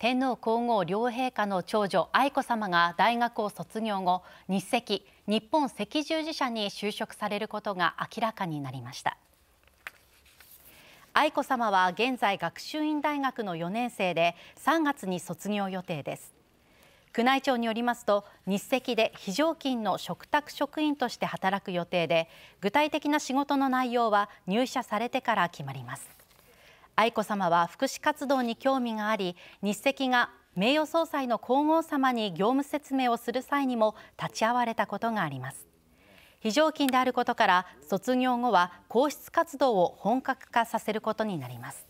天皇皇后両陛下の長女愛子さまが大学を卒業後日赤日本赤十字社に就職されることが明らかになりました愛子さまは現在学習院大学の4年生で3月に卒業予定です宮内庁によりますと日赤で非常勤の嘱託職員として働く予定で具体的な仕事の内容は入社されてから決まります愛子さまは福祉活動に興味があり日赤が名誉総裁の皇后さまに業務説明をする際にも立ち会われたことがあります非常勤であることから卒業後は皇室活動を本格化させることになります